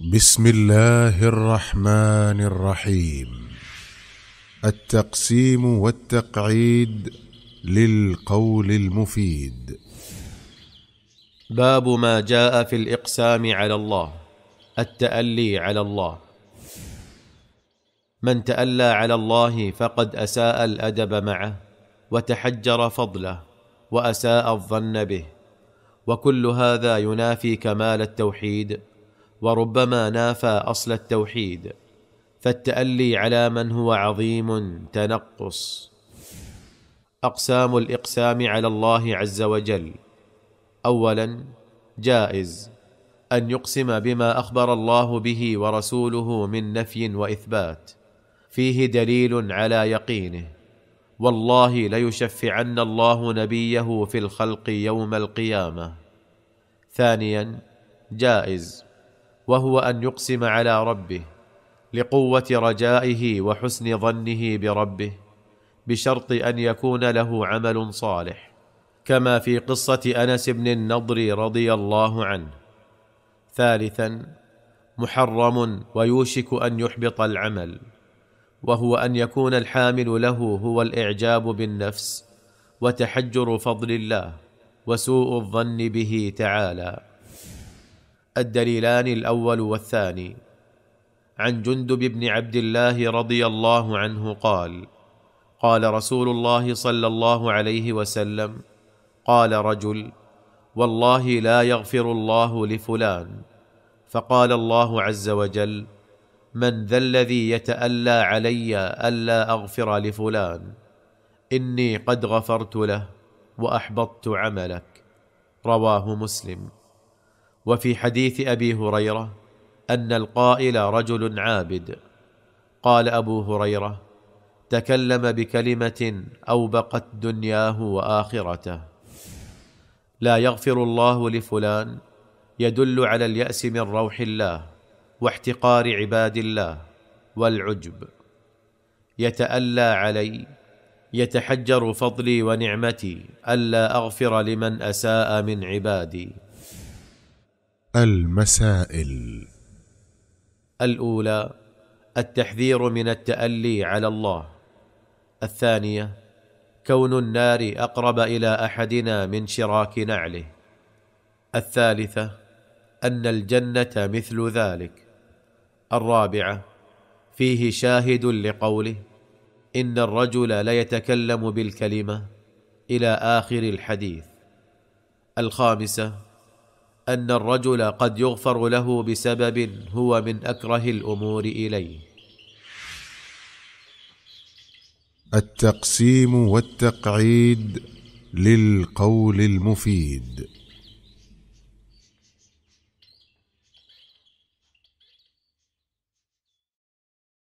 بسم الله الرحمن الرحيم التقسيم والتقعيد للقول المفيد باب ما جاء في الاقسام على الله التالي على الله من تالى على الله فقد اساء الادب معه وتحجر فضله واساء الظن به وكل هذا ينافي كمال التوحيد وربما نافى اصل التوحيد فالتالي على من هو عظيم تنقص اقسام الاقسام على الله عز وجل اولا جائز ان يقسم بما اخبر الله به ورسوله من نفي واثبات فيه دليل على يقينه والله ليشفعن الله نبيه في الخلق يوم القيامه ثانيا جائز وهو ان يقسم على ربه لقوه رجائه وحسن ظنه بربه بشرط ان يكون له عمل صالح كما في قصه انس بن النضر رضي الله عنه ثالثا محرم ويوشك ان يحبط العمل وهو ان يكون الحامل له هو الاعجاب بالنفس وتحجر فضل الله وسوء الظن به تعالى الدليلان الاول والثاني عن جندب بن عبد الله رضي الله عنه قال قال رسول الله صلى الله عليه وسلم قال رجل والله لا يغفر الله لفلان فقال الله عز وجل من ذا الذي يتالى علي الا اغفر لفلان اني قد غفرت له واحبطت عملك رواه مسلم وفي حديث ابي هريره ان القائل رجل عابد قال ابو هريره تكلم بكلمه اوبقت دنياه واخرته لا يغفر الله لفلان يدل على الياس من روح الله واحتقار عباد الله والعجب يتالى علي يتحجر فضلي ونعمتي الا اغفر لمن اساء من عبادي المسائل الأولى التحذير من التألي على الله الثانية كون النار أقرب إلى أحدنا من شراك نعله الثالثة أن الجنة مثل ذلك الرابعة فيه شاهد لقوله إن الرجل ليتكلم بالكلمة إلى آخر الحديث الخامسة ان الرجل قد يغفر له بسبب هو من اكره الامور اليه التقسيم والتقعيد للقول المفيد